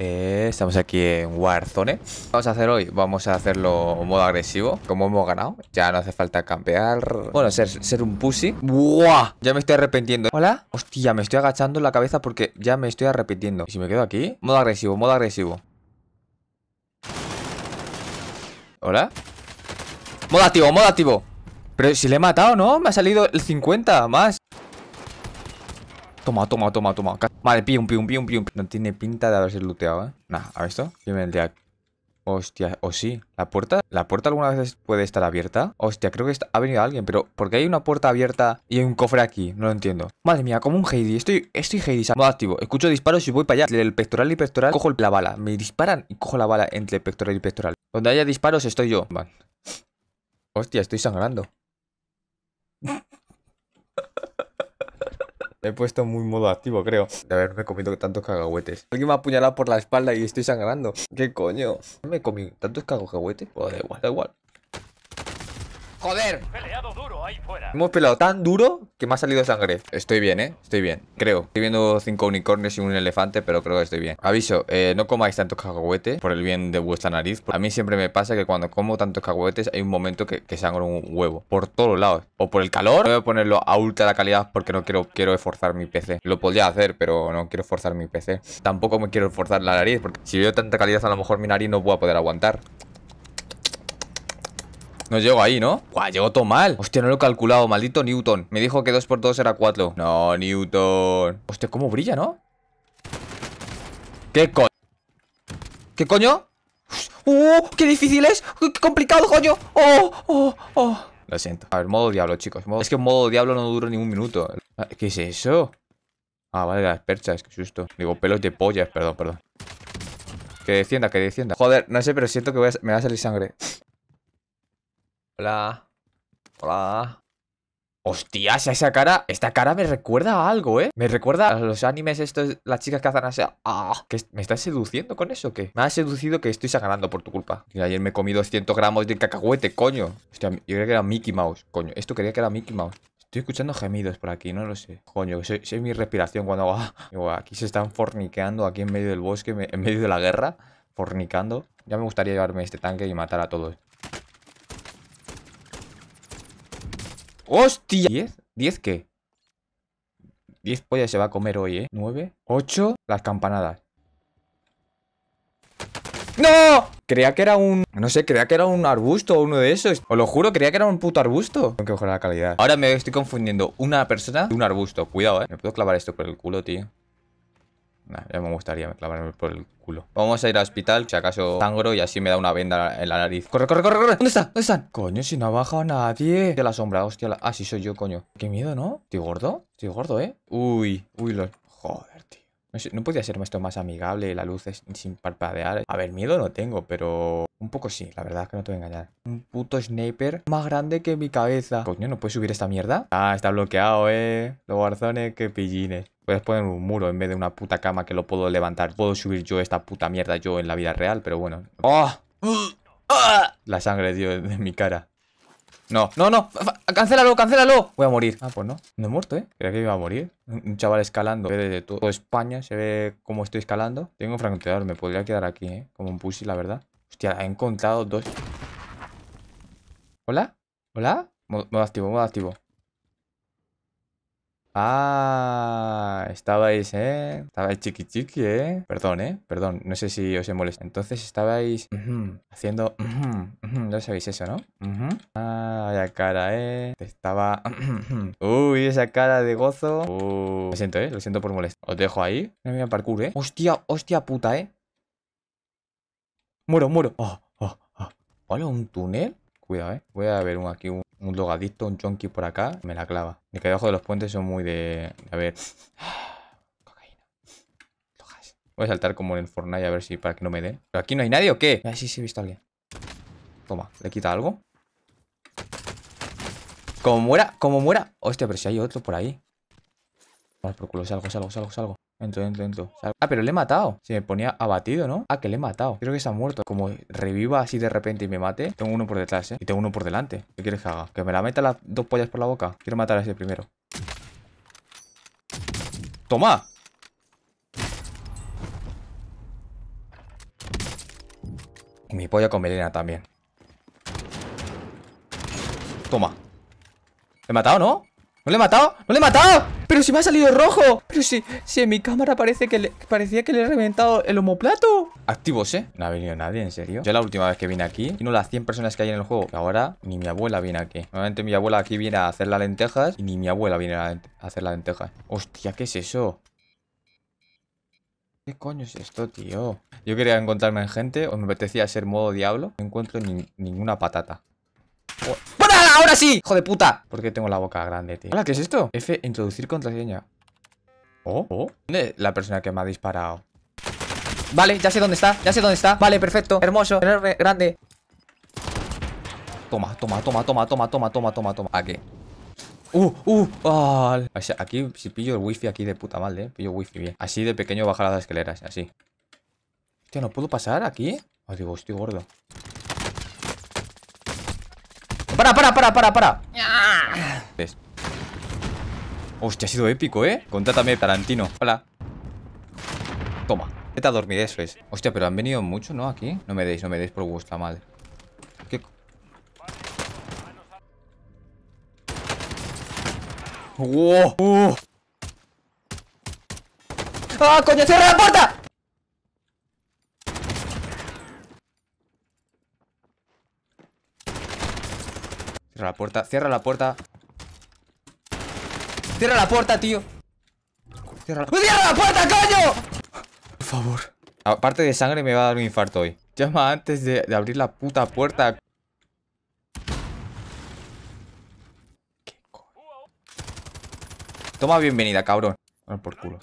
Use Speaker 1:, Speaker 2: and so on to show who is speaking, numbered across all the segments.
Speaker 1: Eh, estamos aquí en Warzone Vamos a hacer hoy, vamos a hacerlo modo agresivo Como hemos ganado, ya no hace falta campear Bueno, ser, ser un pussy ¡Buah! Ya me estoy arrepintiendo ¿Hola? Hostia, me estoy agachando la cabeza porque ya me estoy arrepintiendo ¿Y si me quedo aquí? Modo agresivo, modo agresivo ¿Hola? Modo activo, modo activo Pero si le he matado, ¿no? Me ha salido el 50 más Toma, toma, toma, toma. Vale, pium, pium, pium, pium. No tiene pinta de haberse looteado, ¿eh? Nah, ¿ha visto? Dime Hostia, o sí. ¿La puerta? ¿La puerta alguna vez puede estar abierta? Hostia, creo que ha venido alguien, pero ¿por qué hay una puerta abierta y hay un cofre aquí? No lo entiendo. Madre mía, como un Heidi. Estoy, estoy Heidi, modo activo. Escucho disparos y voy para allá. Del pectoral y pectoral cojo la bala. Me disparan y cojo la bala entre pectoral y pectoral. Donde haya disparos estoy yo. Hostia, estoy sangrando. Me he puesto muy modo activo, creo. De haberme comido tantos cagahuetes Alguien me ha apuñalado por la espalda y estoy sangrando. ¿Qué coño? ¿Me comí tantos cagahuetes Pues da igual, da igual. ¡Joder! Peleado duro. Hemos pelado tan duro que me ha salido sangre. Estoy bien, ¿eh? Estoy bien, creo. Estoy viendo cinco unicornios y un elefante, pero creo que estoy bien. Aviso, eh, no comáis tantos cacahuetes por el bien de vuestra nariz. A mí siempre me pasa que cuando como tantos cacahuetes hay un momento que, que sangro un huevo. Por todos lados. O por el calor. voy a ponerlo a ultra calidad porque no quiero, quiero esforzar mi PC. Lo podría hacer, pero no quiero forzar mi PC. Tampoco me quiero esforzar la nariz porque si veo tanta calidad a lo mejor mi nariz no voy a poder aguantar. No llego ahí, ¿no? Guau, llego todo mal. Hostia, no lo he calculado. Maldito Newton. Me dijo que 2 x 2 era 4. No, Newton. Hostia, cómo brilla, ¿no? ¿Qué coño? ¿Qué coño? ¡Uh! ¡Qué difícil es! ¡Qué complicado, coño! ¡Oh! ¡Oh! ¡Oh! Lo siento. A ver, modo diablo, chicos. Es que modo diablo no dura ni un minuto. Ah, ¿Qué es eso? Ah, vale, las perchas, qué susto. Digo, pelos de pollas, perdón, perdón. Que descienda, que descienda. Joder, no sé, pero siento que me va a salir sangre. Hola. Hola. Hostias, esa cara, esta cara me recuerda a algo, ¿eh? Me recuerda a los animes estos, las chicas que hacen así. ¡Ah! ¿Que ¿Me estás seduciendo con eso o qué? Me has seducido que estoy sangrando por tu culpa. ayer me comí 200 gramos de cacahuete, coño. Hostia, yo creía que era Mickey Mouse, coño. Esto quería que era Mickey Mouse. Estoy escuchando gemidos por aquí, no lo sé. Coño, sé, mi respiración cuando hago... Ah, aquí se están forniqueando, aquí en medio del bosque, en medio de la guerra. Fornicando. Ya me gustaría llevarme este tanque y matar a todos. ¡Hostia! ¿10? ¿10 qué? 10 pollas se va a comer hoy, ¿eh? 9, 8, las campanadas. ¡No! Creía que era un... No sé, creía que era un arbusto o uno de esos. Os lo juro, creía que era un puto arbusto. Tengo que mejorar la calidad. Ahora me estoy confundiendo una persona y un arbusto. Cuidado, eh. Me puedo clavar esto por el culo, tío ya me gustaría clavarme por el culo. Vamos a ir al hospital, si acaso sangro y así me da una venda en la nariz. ¡Corre, corre, corre, corre! ¿Dónde está? ¿Dónde están? Coño, si no ha bajado nadie. De la sombra, hostia. Ah, sí, soy yo, coño. Qué miedo, ¿no? ¿Estoy gordo? Estoy gordo, ¿eh? Uy, uy, lo... Joder, tío. No podía ser esto más amigable, la luz es sin parpadear. A ver, miedo no tengo, pero un poco sí, la verdad es que no te voy a engañar. Un puto sniper más grande que mi cabeza. Coño, ¿no puedes subir esta mierda? Ah, está bloqueado, eh. Los garzones, que pillines. Puedes poner un muro en vez de una puta cama que lo puedo levantar. Puedo subir yo esta puta mierda yo en la vida real, pero bueno. ¡Oh! ¡Ah! La sangre, tío, de mi cara. No, no, no. Cancélalo, cancélalo. Voy a morir. Ah, pues no. No he muerto, ¿eh? Creía que iba a morir. Un chaval escalando. Desde todo España se ve cómo estoy escalando. Tengo un francotirador. Me podría quedar aquí, ¿eh? Como un pussy, la verdad. Hostia, he encontrado dos. ¿Hola? ¿Hola? modo activo, modo activo. Ah estabais, ¿eh? Estabais chiqui chiqui, ¿eh? Perdón, ¿eh? Perdón, no sé si os he molestado. Entonces estabais haciendo... No sabéis eso, ¿no? Ah, la cara, ¿eh? estaba... Uy, esa cara de gozo. Uh, lo siento, ¿eh? Lo siento por molestar. Os dejo ahí. me voy a parkour, ¿eh? Hostia, hostia puta, ¿eh? Muero, muero. Oh, oh, ¿Hola, oh. un túnel? Cuidado, ¿eh? Voy a ver un, aquí un un logadito, un chonky por acá, me la clava. De que debajo de los puentes son muy de... A ver... Cocaína. Voy a saltar como en el Fortnite a ver si para que no me dé. ¿Pero aquí no hay nadie o qué? Ah, sí, sí, he visto a alguien. Toma, ¿le quita algo? Como muera, como muera. Hostia, pero si hay otro por ahí. Vamos por culo, salgo, salgo, salgo, salgo. Entro, entro, Ah, pero le he matado. Se me ponía abatido, ¿no? Ah, que le he matado. Creo que se ha muerto. Como reviva así de repente y me mate. Tengo uno por detrás, ¿eh? Y tengo uno por delante. ¿Qué quieres que haga? ¿Que me la meta las dos pollas por la boca? Quiero matar a ese primero. ¡Toma! mi polla con melena también. Toma. ¿Le he matado, no? ¿No le he matado? ¡No le he matado! ¡Pero si me ha salido rojo! ¡Pero si, si en mi cámara parece que le, parecía que le he reventado el homoplato! Activos, ¿eh? No ha venido nadie, ¿en serio? Yo la última vez que vine aquí, no las 100 personas que hay en el juego. Que ahora ni mi abuela viene aquí. Normalmente mi abuela aquí viene a hacer las lentejas y ni mi abuela viene a hacer las lentejas. ¡Hostia, qué es eso! ¿Qué coño es esto, tío? Yo quería encontrarme en gente o me apetecía ser modo diablo. No encuentro ninguna patata ahora sí! ¡Hijo de puta! ¿Por qué tengo la boca grande, tío? ¿qué es esto? F, introducir contraseña. ¿Oh? ¿Oh? ¿Dónde es la persona que me ha disparado? Vale, ya sé dónde está, ya sé dónde está Vale, perfecto, hermoso, enorme, grande Toma, toma, toma, toma, toma, toma, toma, toma, toma Aquí Uh, uh, ah aquí si pillo el wifi aquí de puta madre, ¿eh? pillo wifi bien. Así de pequeño bajar las escaleras, así. Hostia, ¿no puedo pasar aquí? Oh, Dios, estoy gordo para, para, para, para, para. Ah. Hostia, ha sido épico, ¿eh? Contátame, Tarantino. Hola. Toma. Vete a dormir, eso es. Hostia, pero han venido mucho, ¿no? Aquí. No me deis, no me deis por vuestra madre. ¿Qué? ¡Ah, coño! ¡Cierra la puerta! Cierra la puerta, cierra la puerta. Cierra la puerta, tío. Cierra la, puerta, coño! Por favor. Aparte de sangre me va a dar un infarto hoy. Llama antes de, abrir la puta puerta. Toma bienvenida, cabrón. por culo.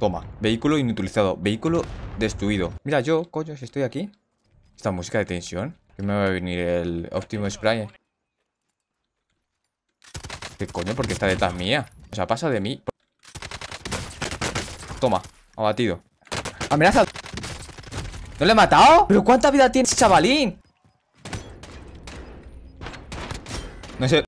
Speaker 1: Toma, vehículo inutilizado, vehículo destruido. Mira, yo, coño, estoy aquí. Esta música de tensión me va a venir el Óptimo spray ¿Qué coño? ¿Por qué está detrás mía? O sea, pasa de mí. Toma, abatido. ¡Amenaza! ¿No le he matado? ¿Pero cuánta vida tiene ese chavalín? No sé.